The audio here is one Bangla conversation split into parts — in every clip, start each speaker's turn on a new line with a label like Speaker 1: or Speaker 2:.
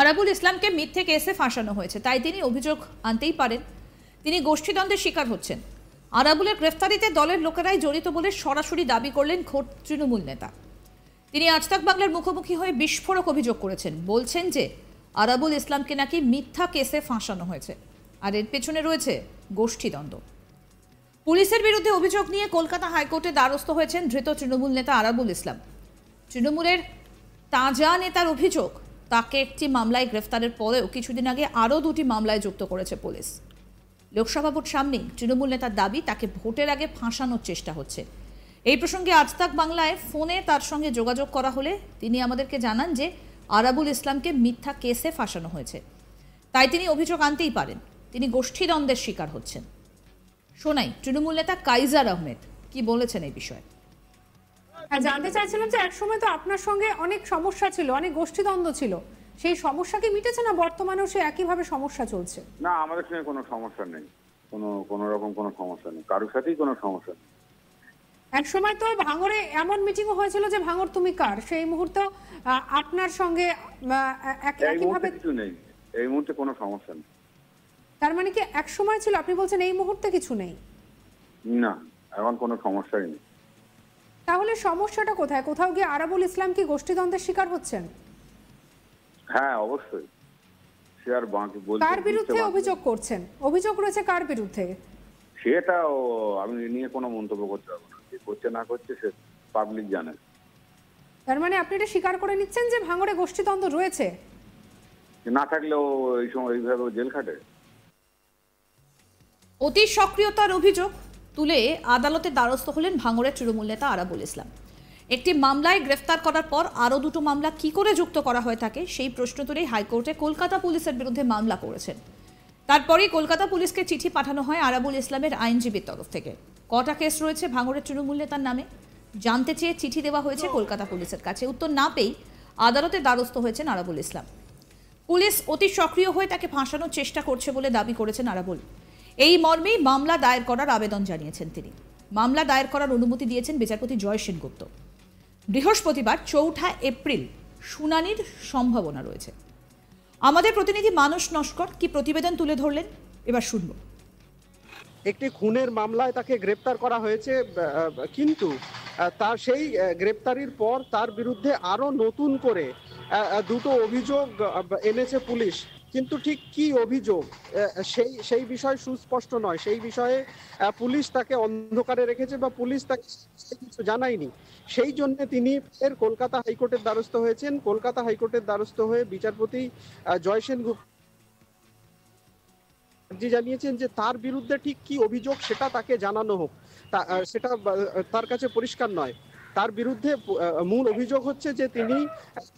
Speaker 1: আরাবুল ইসলামকে মিথ্যে কেসে ফাঁসানো হয়েছে তাই তিনি অভিযোগ আনতেই পারেন তিনি গোষ্ঠীদ্বন্দ্বের শিকার হচ্ছেন আরাবুলের গ্রেফতারিতে দলের লোকেরাই জড়িত বলে সরাসরি দাবি করলেন ঘোর তৃণমূল নেতা তিনি আজতাক বাংলার মুখোমুখি হয়ে বিস্ফোরক অভিযোগ করেছেন বলছেন যে আরাবুল ইসলামকে নাকি মিথ্যা কেসে ফাঁসানো হয়েছে আর এর পেছনে রয়েছে গোষ্ঠীদ্বন্দ্ব পুলিশের বিরুদ্ধে অভিযোগ নিয়ে কলকাতা হাইকোর্টে দ্বারস্থ হয়েছেন ধৃত তৃণমূল নেতা আরাবুল ইসলাম তৃণমূলের তাজা নেতার অভিযোগ তাকে একটি মামলায় গ্রেফতারের পরেও কিছুদিন আগে আরও দুটি মামলায় যুক্ত করেছে পুলিশ লোকসভা ভোট সামনেই তৃণমূল নেতার দাবি তাকে ভোটের আগে ফাঁসানোর চেষ্টা হচ্ছে এই প্রসঙ্গে আজ তাক বাংলায় ফোনে তার সঙ্গে যোগাযোগ করা হলে তিনি আমাদেরকে জানান যে আরাবুল ইসলামকে মিথ্যা কেসে ফাঁসানো হয়েছে তাই তিনি অভিযোগ আনতেই পারেন তিনি গোষ্ঠীদ্বন্দ্বের শিকার হচ্ছেন শোনাই তৃণমূল নেতা কাইজার আহমেদ কি বলেছেন এই বিষয়ে
Speaker 2: আর জানতে চাইছিলাম যে এক সময় তো আপনার সঙ্গে অনেক সমস্যা ছিল অনেক গোষ্ঠীদ্বন্দ্ব ছিল সেই সমস্যা কি মিটেছে না বর্তমানেও সে একইভাবে সমস্যা চলছে না আমাদের সঙ্গে কোনো সমস্যা
Speaker 3: নেই কোনো কোনো রকম কোনো সমস্যা নেই কারোর সাথেই কোনো সমস্যা নেই
Speaker 2: এক সময় তো ভাঙরে এমন মিটিংও হয়েছিল যে ভাঙর তুমি কার সেই মুহূর্তে আপনার সঙ্গে একইভাবে
Speaker 3: কিছু নেই এই মুহূর্তে কোনো সমস্যা নেই
Speaker 2: তার মানে কি এক সময় ছিল আপনি বলছেন এই মুহূর্তে কিছু নেই
Speaker 3: না এখন কোনো সমস্যাই নেই
Speaker 2: তাহলে সমস্যাটা কোথায় কোথাও গিয়ে আরাবুল ইসলাম কি গোষ্ঠীদ্বন্দ্বের শিকার হচ্ছেন
Speaker 3: হ্যাঁ অবশ্যই শেয়ার আর বাঁকে কার বিরুদ্ধে অভিযোগ
Speaker 2: করছেন অভিযোগ রয়েছে কার বিরুদ্ধে
Speaker 3: সেটা আমি নিয়ে কোনো মন্তব্য করতে পারবো না যে করছে না করছে সে পাবলিক জানে
Speaker 2: তার মানে আপনি এটা স্বীকার করে নিচ্ছেন যে ভাঙড়ে গোষ্ঠীদ্বন্দ্ব রয়েছে
Speaker 3: না থাকলেও এই সময় এইভাবে জেল খাটে
Speaker 1: অতি সক্রিয়তার অভিযোগ তুলে আদালতে দ্বারস্থ হলেন ভাঙড়ের তৃণমূল নেতা আরাবুল ইসলাম একটি মামলায় গ্রেফতার করার পর আরও দুটো মামলা কি করে যুক্ত করা হয়ে থাকে সেই প্রশ্ন তুলেই হাইকোর্টে কলকাতা পুলিশের বিরুদ্ধে মামলা করেছেন তারপরেই কলকাতা পুলিশকে চিঠি পাঠানো হয় আরাবুল ইসলামের আইনজীবীর তরফ থেকে কটা কেস রয়েছে ভাঙড়ের তৃণমূল নেতার নামে জানতে চেয়ে চিঠি দেওয়া হয়েছে কলকাতা পুলিশের কাছে উত্তর না পেয়েই আদালতে দ্বারস্থ হয়েছেন আরাবুল ইসলাম পুলিশ অতি সক্রিয় হয়ে তাকে ফাঁসানোর চেষ্টা করছে বলে দাবি করেছেন আরাবুল এই মর্মে মামলা দায়ের করার আবেদন জানিয়েছেন তিনি মামলা দায়ের করার অনুমতি দিয়েছেন বিচারপতি জয় সেনগুপ্ত বৃহস্পতিবার চৌঠা এপ্রিল শুনানির সম্ভাবনা রয়েছে আমাদের প্রতিনিধি মানস নস্কর কি প্রতিবেদন তুলে ধরলেন এবার শুনব
Speaker 4: একটি খুনের মামলায় তাকে গ্রেপ্তার করা হয়েছে কিন্তু তার সেই গ্রেপ্তারির পর তার বিরুদ্ধে আরও নতুন করে দুটো অভিযোগ এনেছে পুলিশ কিন্তু ঠিক কি অভিযোগ সেই সেই বিষয় সুস্পষ্ট নয় সেই বিষয়ে পুলিশ তাকে অন্ধকারে রেখেছে বা পুলিশ তাকে কিছু জানায়নি সেই জন্য তিনি এর কলকাতা হাইকোর্টের দ্বারস্থ হয়েছেন কলকাতা হাইকোর্টের দ্বারস্থ হয়ে বিচারপতি জয়সেন গুপ্ত যে জানিয়েছেন যে তার বিরুদ্ধে ঠিক কি অভিযোগ সেটা তাকে জানানো হোক সেটা তার কাছে পরিষ্কার নয় তার বিরুদ্ধে মূল অভিযোগ হচ্ছে যে তিনি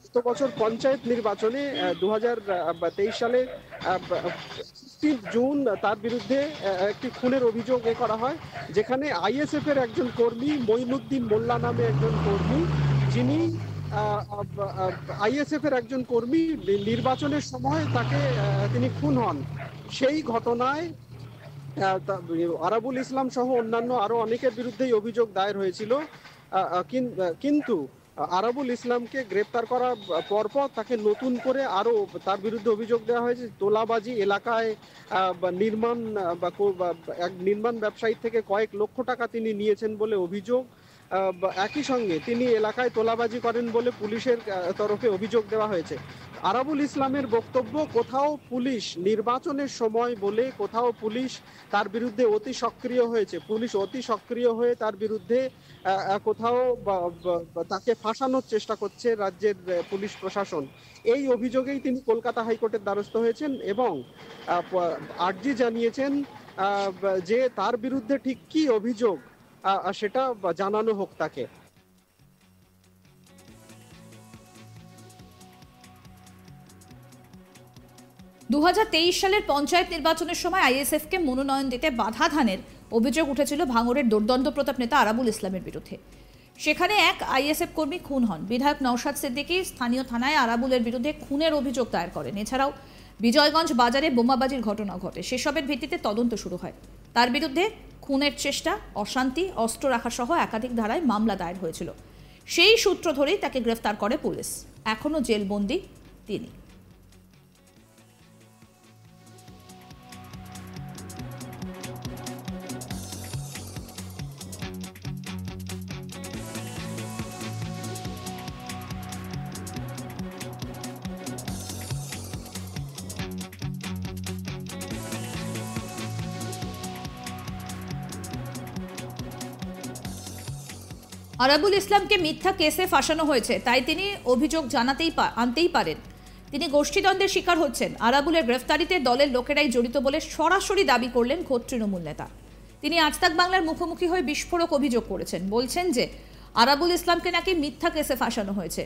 Speaker 4: গত বছর পঞ্চায়েত নির্বাচনে দু হাজার সালে জুন তার বিরুদ্ধে একটি খুনের অভিযোগ এ করা হয় যেখানে আইএসএফ এর একজন কর্মী মইনুদ্দিন মোল্লা নামে একজন কর্মী যিনি আইএসএফ এর একজন কর্মী নির্বাচনের সময় তাকে তিনি খুন হন সেই ঘটনায় আরাবুল ইসলাম সহ অন্যান্য আরো অনেকের বিরুদ্ধেই অভিযোগ দায়ের হয়েছিল কিন্তু আরাবুল ইসলামকে গ্রেপ্তার করা পরপর তাকে নতুন করে আরও তার বিরুদ্ধে অভিযোগ দেওয়া হয়েছে তোলাবাজি এলাকায় নির্মাণ এক নির্মাণ ব্যবসায়ী থেকে কয়েক লক্ষ টাকা তিনি নিয়েছেন বলে অভিযোগ একই সঙ্গে তিনি এলাকায় তোলাবাজি করেন বলে পুলিশের তরফে অভিযোগ দেওয়া হয়েছে আরাবুল ইসলামের বক্তব্য কোথাও পুলিশ নির্বাচনের সময় বলে কোথাও পুলিশ তার বিরুদ্ধে অতি সক্রিয় হয়েছে পুলিশ অতি সক্রিয় হয়ে তার বিরুদ্ধে কোথাও তাকে ফাঁসানোর চেষ্টা করছে রাজ্যের পুলিশ প্রশাসন এই অভিযোগেই তিনি কলকাতা হাইকোর্টের দ্বারস্থ হয়েছেন এবং আর্জি জানিয়েছেন যে তার বিরুদ্ধে ঠিক কি অভিযোগ সেটা জানানো হোক তাকে
Speaker 1: দু সালের পঞ্চায়েত নির্বাচনের সময় কে মনোনয়ন দিতে বাধা ধানের অভিযোগ উঠেছিল ভাঙড়ের দুর্দন্ত প্রতাপ নেতা আরাবুল ইসলামের বিরুদ্ধে সেখানে এক আইএসএফ কর্মী খুন হন বিধায়ক নৌসাদ সিদ্দিকী স্থানীয় থানায় আরাবুলের বিরুদ্ধে খুনের অভিযোগ দায়ের করেন এছাড়াও বিজয়গঞ্জ বাজারে বোমাবাজির ঘটনা ঘটে সেসবের ভিত্তিতে তদন্ত শুরু হয় তার বিরুদ্ধে খুনের চেষ্টা অশান্তি অস্ত্র রাখাসহ একাধিক ধারায় মামলা দায়ের হয়েছিল সেই সূত্র ধরেই তাকে গ্রেফতার করে পুলিশ এখনও জেলবন্দি তিনি আরাবুল ইসলামকে মিথ্যা কেসে ফাঁসানো হয়েছে তাই তিনি অভিযোগ জানাতেই আনতেই পারেন তিনি গোষ্ঠীদ্বন্দ্বের শিকার হচ্ছেন আরাবুলের গ্রেফতারিতে দলের লোকেরাই জড়িত বলে সরাসরি দাবি করলেন খোদ তৃণমূল নেতা তিনি আজতাক বাংলার মুখোমুখি হয়ে বিস্ফোরক অভিযোগ করেছেন বলছেন যে আরাবুল ইসলামকে নাকি মিথ্যা কেসে ফাঁসানো হয়েছে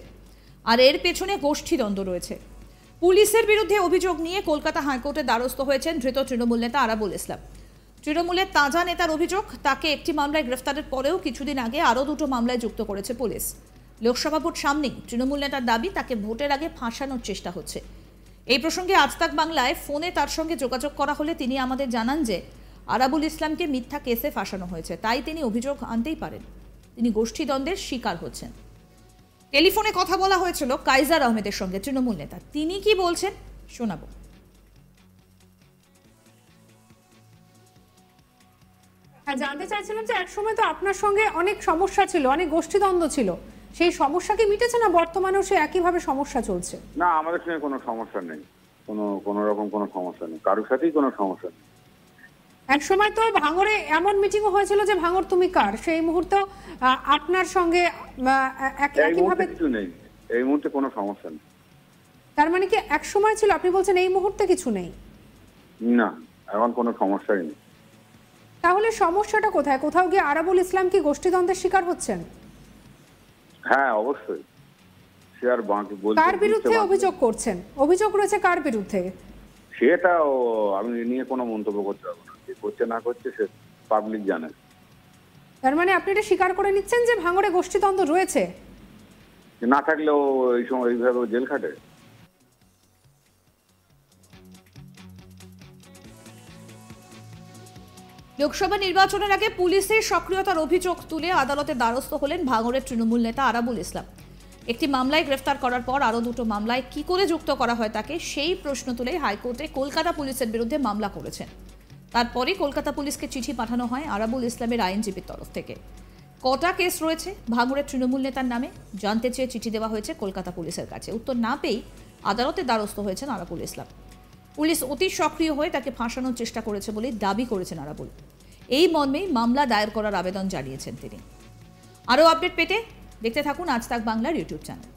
Speaker 1: আর এর পেছনে গোষ্ঠীদ্বন্দ্ব রয়েছে পুলিশের বিরুদ্ধে অভিযোগ নিয়ে কলকাতা হাইকোর্টে দ্বারস্থ হয়েছেন ধৃত তৃণমূল নেতা আরাবুল ইসলাম তৃণমূলের তাজা নেতার অভিযোগ তাকে একটি মামলায় গ্রেফতারের পরেও কিছুদিন আগে আরও দুটো মামলায় যুক্ত করেছে পুলিশ লোকসভা ভোট সামনেই তৃণমূল নেতার দাবি তাকে ভোটের আগে ফাঁসানোর চেষ্টা হচ্ছে এই প্রসঙ্গে আজ তাক বাংলায় ফোনে তার সঙ্গে যোগাযোগ করা হলে তিনি আমাদের জানান যে আরাবুল ইসলামকে মিথ্যা কেসে ফাঁসানো হয়েছে তাই তিনি অভিযোগ আনতেই পারেন তিনি গোষ্ঠীদ্বন্দ্বের শিকার হচ্ছেন টেলিফোনে কথা বলা হয়েছিল কাইজার আহমেদের সঙ্গে তৃণমূল নেতা
Speaker 2: তিনি কি বলছেন শোনাবো হ্যাঁ জানতে চাইছিলাম যে এক সময় তো আপনার সঙ্গে অনেক সমস্যা ছিল অনেক গোষ্ঠীদ্বন্দ্ব ছিল সেই সমস্যা কি মিটেছে না বর্তমানেও সে একইভাবে সমস্যা চলছে না আমাদের সঙ্গে
Speaker 3: কোনো সমস্যা নেই কোনো কোনো রকম কোনো সমস্যা নেই কারোর সাথেই কোনো সমস্যা নেই
Speaker 2: এক সময় তো ভাঙরে এমন মিটিংও হয়েছিল যে ভাঙর তুমি কার সেই মুহূর্তে আপনার সঙ্গে একইভাবে
Speaker 3: কিছু নেই এই মুহূর্তে কোনো সমস্যা নেই
Speaker 2: তার মানে কি এক সময় ছিল আপনি বলছেন এই মুহূর্তে কিছু নেই
Speaker 3: না এখন কোনো সমস্যাই নেই
Speaker 2: তাহলে সমস্যাটা কোথায় কোথাও গিয়ে আরাবুল ইসলাম কি গোষ্ঠীদ্বন্দ্বের শিকার হচ্ছেন
Speaker 3: হ্যাঁ অবশ্যই সে আর কার বিরুদ্ধে অভিযোগ
Speaker 2: করছেন অভিযোগ রয়েছে কার বিরুদ্ধে
Speaker 3: সেটা আমি নিয়ে কোনো মন্তব্য করতে পারবো না যে করছে না করছে সে পাবলিক জানে
Speaker 2: তার মানে আপনি এটা স্বীকার করে নিচ্ছেন যে ভাঙড়ে গোষ্ঠীদ্বন্দ্ব রয়েছে
Speaker 3: না থাকলেও এই সময় এইভাবে জেল খাটে
Speaker 1: লোকসভা নির্বাচনের আগে পুলিশের সক্রিয়তার অভিযোগ তুলে আদালতের দ্বারস্থ হলেন ভাঙড়ের তৃণমূল নেতা আরাবুল ইসলাম একটি মামলায় গ্রেফতার করার পর আরও দুটো মামলায় কি করে যুক্ত করা হয় তাকে সেই প্রশ্ন তুলে হাইকোর্টে কলকাতা পুলিশের বিরুদ্ধে মামলা করেছেন তারপরে কলকাতা পুলিশকে চিঠি পাঠানো হয় আরাবুল ইসলামের আইনজীবীর তরফ থেকে কটা কেস রয়েছে ভাঙড়ের তৃণমূল নেতার নামে জানতে চেয়ে চিঠি দেওয়া হয়েছে কলকাতা পুলিশের কাছে উত্তর না পেয়েই আদালতে দ্বারস্থ হয়েছেন আরাবুল ইসলাম পুলিশ অতি সক্রিয় হয়ে তাকে ফাঁসানোর চেষ্টা করেছে বলে দাবি করেছেন আরাবুল এই মর্মে মামলা দায়ের করার আবেদন জানিয়েছেন তিনি আরও আপডেট পেতে দেখতে থাকুন আজ তাক বাংলার ইউটিউব চ্যানেল